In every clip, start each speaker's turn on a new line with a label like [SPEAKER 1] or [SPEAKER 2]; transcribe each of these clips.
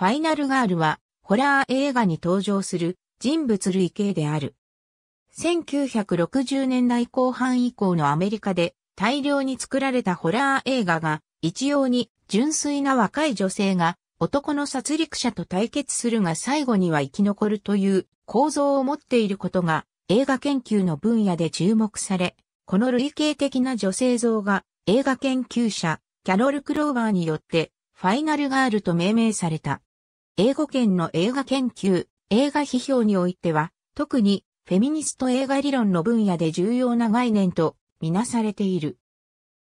[SPEAKER 1] ファイナルガールは、ホラー映画に登場する人物類型である。1960年代後半以降のアメリカで大量に作られたホラー映画が一様に純粋な若い女性が男の殺戮者と対決するが最後には生き残るという構造を持っていることが映画研究の分野で注目され、この類型的な女性像が映画研究者キャロル・クローバーによってファイナルガールと命名された。英語圏の映画研究、映画批評においては、特にフェミニスト映画理論の分野で重要な概念とみなされている。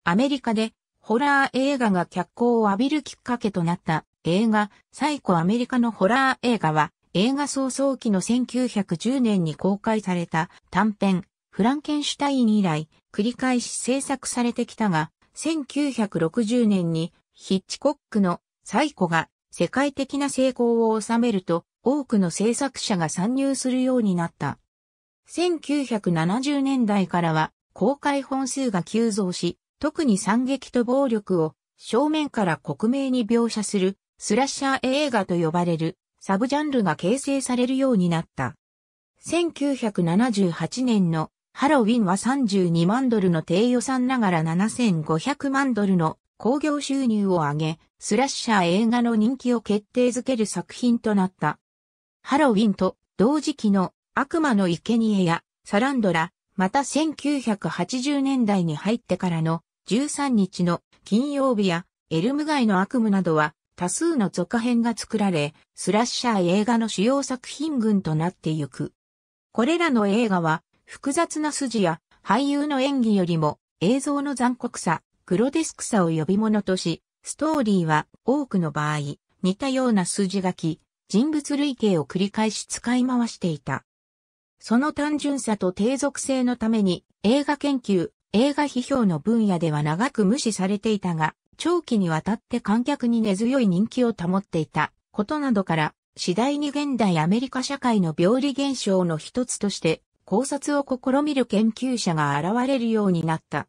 [SPEAKER 1] アメリカでホラー映画が脚光を浴びるきっかけとなった映画、サイコアメリカのホラー映画は、映画早創期の1910年に公開された短編、フランケンシュタイン以来、繰り返し制作されてきたが、1960年にヒッチコックのサイコが世界的な成功を収めると、多くの制作者が参入するようになった。1970年代からは、公開本数が急増し、特に惨劇と暴力を正面から克明に描写するスラッシャー映画と呼ばれるサブジャンルが形成されるようになった。1978年のハロウィンは32万ドルの低予算ながら7500万ドルの興行収入を上げ、スラッシャー映画の人気を決定づける作品となった。ハロウィンと同時期の悪魔の生贄やサランドラ、また1980年代に入ってからの13日の金曜日やエルム街の悪夢などは多数の続編が作られ、スラッシャー映画の主要作品群となってゆく。これらの映画は複雑な筋や俳優の演技よりも映像の残酷さ、グロテスクさを呼び物とし、ストーリーは多くの場合、似たような筋書き、人物類型を繰り返し使い回していた。その単純さと低俗性のために映画研究、映画批評の分野では長く無視されていたが、長期にわたって観客に根強い人気を保っていたことなどから、次第に現代アメリカ社会の病理現象の一つとして考察を試みる研究者が現れるようになった。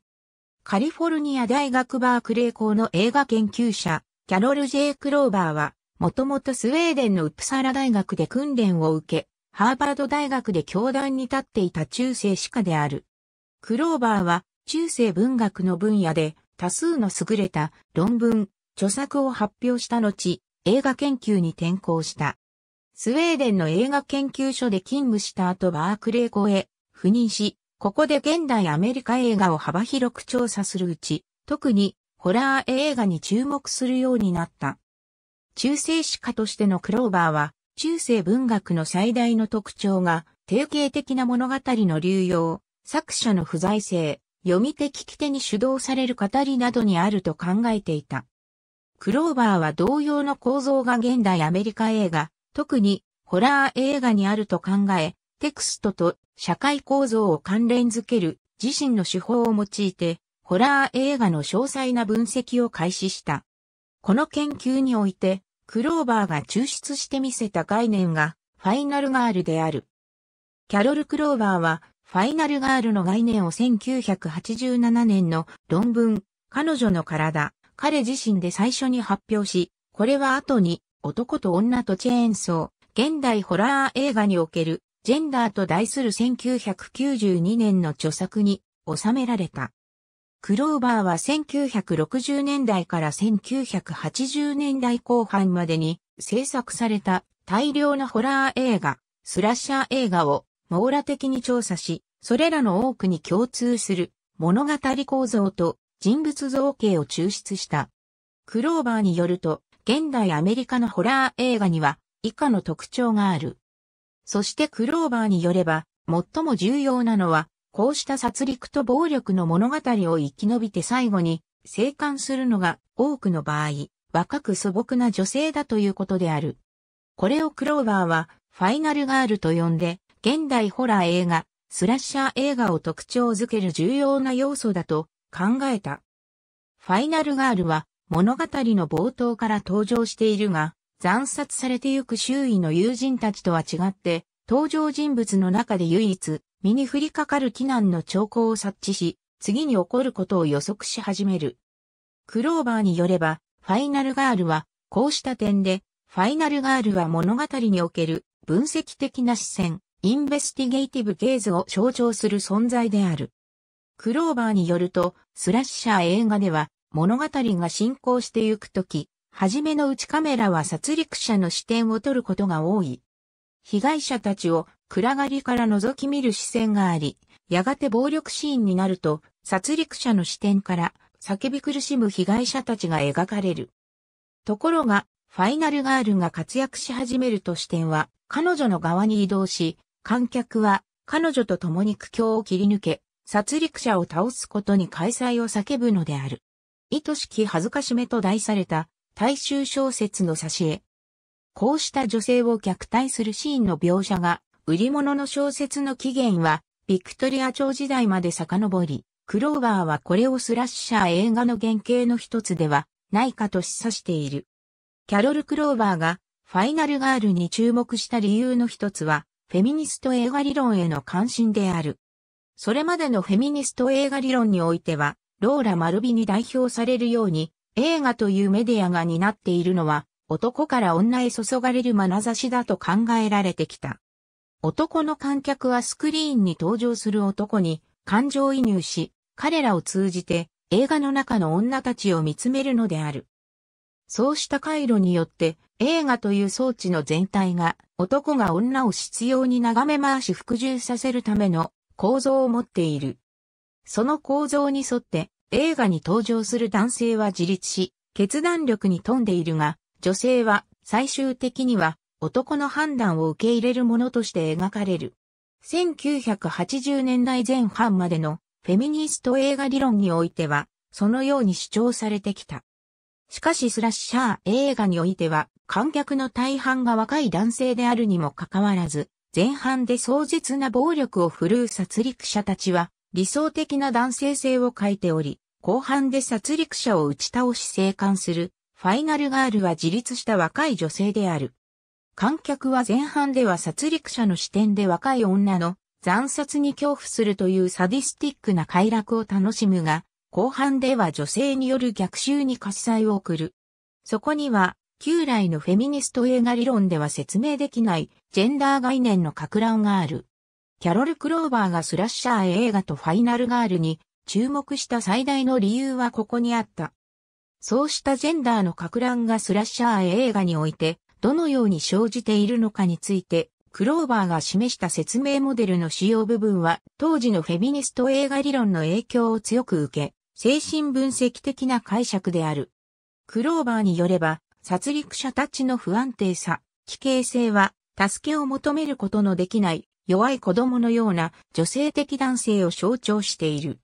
[SPEAKER 1] カリフォルニア大学バークレー校の映画研究者、キャロル・ジェイ・クローバーは、もともとスウェーデンのウプサラ大学で訓練を受け、ハーバード大学で教壇に立っていた中世史家である。クローバーは、中世文学の分野で、多数の優れた論文、著作を発表した後、映画研究に転向した。スウェーデンの映画研究所で勤務した後バークレー校へ赴任し、ここで現代アメリカ映画を幅広く調査するうち、特にホラー映画に注目するようになった。中世史家としてのクローバーは、中世文学の最大の特徴が、定型的な物語の流用、作者の不在性、読み手聞き手に主導される語りなどにあると考えていた。クローバーは同様の構造が現代アメリカ映画、特にホラー映画にあると考え、テクストと社会構造を関連づける自身の手法を用いて、ホラー映画の詳細な分析を開始した。この研究において、クローバーが抽出してみせた概念が、ファイナルガールである。キャロル・クローバーは、ファイナルガールの概念を1987年の論文、彼女の体、彼自身で最初に発表し、これは後に、男と女とチェーンソー、現代ホラー映画におけるジェンダーと題する1992年の著作に収められた。クローバーは1960年代から1980年代後半までに制作された大量のホラー映画、スラッシャー映画を網羅的に調査し、それらの多くに共通する物語構造と人物造形を抽出した。クローバーによると、現代アメリカのホラー映画には以下の特徴がある。そしてクローバーによれば、最も重要なのは、こうした殺戮と暴力の物語を生き延びて最後に、生還するのが多くの場合、若く素朴な女性だということである。これをクローバーは、ファイナルガールと呼んで、現代ホラー映画、スラッシャー映画を特徴づける重要な要素だと考えた。ファイナルガールは物語の冒頭から登場しているが、惨殺されてゆく周囲の友人たちとは違って、登場人物の中で唯一、身に降りかかる危難の兆候を察知し、次に起こることを予測し始める。クローバーによれば、ファイナルガールは、こうした点で、ファイナルガールは物語における分析的な視線、インベスティゲイティブゲーズを象徴する存在である。クローバーによると、スラッシャー映画では物語が進行してゆくとき、はじめのうちカメラは殺戮者の視点を取ることが多い。被害者たちを暗がりから覗き見る視線があり、やがて暴力シーンになると、殺戮者の視点から叫び苦しむ被害者たちが描かれる。ところが、ファイナルガールが活躍し始めると視点は、彼女の側に移動し、観客は彼女と共に苦境を切り抜け、殺戮者を倒すことに開催を叫ぶのである。愛しき恥ずかしめと題された大衆小説の挿絵。こうした女性を虐待するシーンの描写が、売り物の小説の起源は、ビクトリア朝時代まで遡り、クローバーはこれをスラッシャー映画の原型の一つではないかと示唆している。キャロル・クローバーがファイナルガールに注目した理由の一つは、フェミニスト映画理論への関心である。それまでのフェミニスト映画理論においては、ローラ・マルビに代表されるように、映画というメディアが担っているのは、男から女へ注がれる眼差しだと考えられてきた。男の観客はスクリーンに登場する男に感情移入し、彼らを通じて映画の中の女たちを見つめるのである。そうした回路によって映画という装置の全体が男が女を執拗に眺め回し服従させるための構造を持っている。その構造に沿って映画に登場する男性は自立し、決断力に富んでいるが、女性は最終的には男の判断を受け入れるものとして描かれる。1980年代前半までのフェミニスト映画理論においては、そのように主張されてきた。しかしスラッシャー映画においては、観客の大半が若い男性であるにもかかわらず、前半で壮絶な暴力を振るう殺戮者たちは、理想的な男性性を書いており、後半で殺戮者を打ち倒し生還する、ファイナルガールは自立した若い女性である。観客は前半では殺戮者の視点で若い女の残殺に恐怖するというサディスティックな快楽を楽しむが、後半では女性による逆襲に喝采を送る。そこには、旧来のフェミニスト映画理論では説明できないジェンダー概念の格乱がある。キャロル・クローバーがスラッシャー映画とファイナルガールに注目した最大の理由はここにあった。そうしたジェンダーの格乱がスラッシャー映画において、どのように生じているのかについて、クローバーが示した説明モデルの使用部分は、当時のフェミニスト映画理論の影響を強く受け、精神分析的な解釈である。クローバーによれば、殺戮者たちの不安定さ、危険性は、助けを求めることのできない、弱い子供のような女性的男性を象徴している。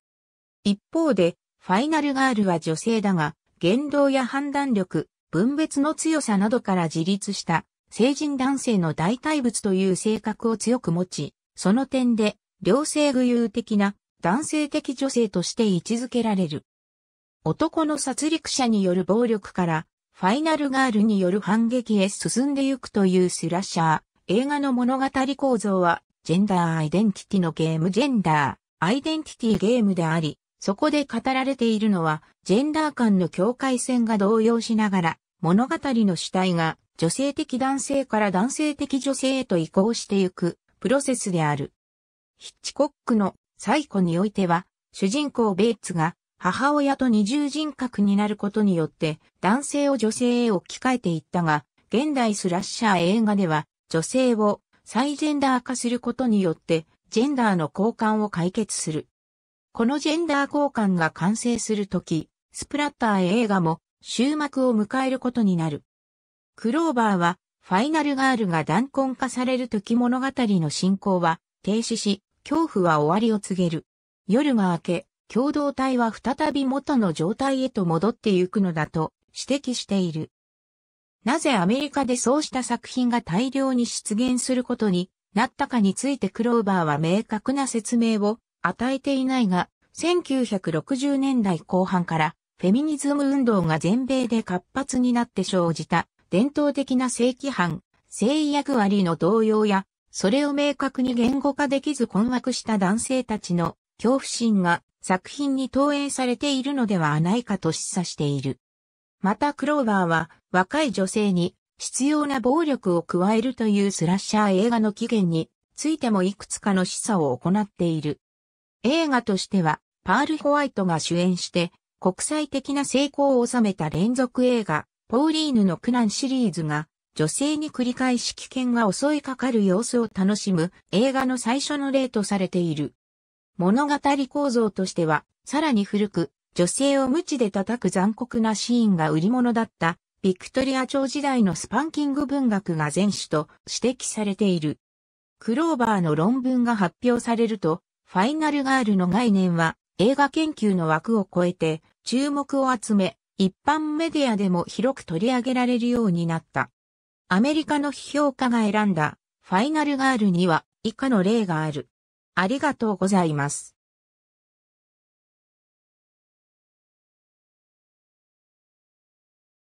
[SPEAKER 1] 一方で、ファイナルガールは女性だが、言動や判断力、分別の強さなどから自立した成人男性の代替物という性格を強く持ち、その点で、両性具有的な男性的女性として位置づけられる。男の殺戮者による暴力から、ファイナルガールによる反撃へ進んでゆくというスラッシャー。映画の物語構造は、ジェンダーアイデンティティのゲームジェンダー、アイデンティティゲームであり、そこで語られているのは、ジェンダー間の境界線が動揺しながら、物語の主体が女性的男性から男性的女性へと移行してゆくプロセスである。ヒッチコックの最古においては、主人公ベイツが母親と二重人格になることによって男性を女性へ置き換えていったが、現代スラッシャー映画では女性をサイジェンダー化することによってジェンダーの交換を解決する。このジェンダー交換が完成するとき、スプラッター映画も終幕を迎えることになる。クローバーは、ファイナルガールが弾痕化されるとき物語の進行は停止し、恐怖は終わりを告げる。夜が明け、共同体は再び元の状態へと戻ってゆくのだと指摘している。なぜアメリカでそうした作品が大量に出現することになったかについてクローバーは明確な説明を与えていないが、1960年代後半からフェミニズム運動が全米で活発になって生じた伝統的な正規正義役割の動揺や、それを明確に言語化できず困惑した男性たちの恐怖心が作品に投影されているのではないかと示唆している。またクローバーは若い女性に必要な暴力を加えるというスラッシャー映画の起源についてもいくつかの示唆を行っている。映画としては、パール・ホワイトが主演して、国際的な成功を収めた連続映画、ポーリーヌの苦難シリーズが、女性に繰り返し危険が襲いかかる様子を楽しむ映画の最初の例とされている。物語構造としては、さらに古く、女性を無知で叩く残酷なシーンが売り物だった、ビクトリア朝時代のスパンキング文学が前種と指摘されている。クローバーの論文が発表されると、ファイナルガールの概念は映画研究の枠を超えて注目を集め、一般メディアでも広く取り上げられるようになった。アメリカの批評家が選んだファイナルガールには以下の例がある。ありがとうございます。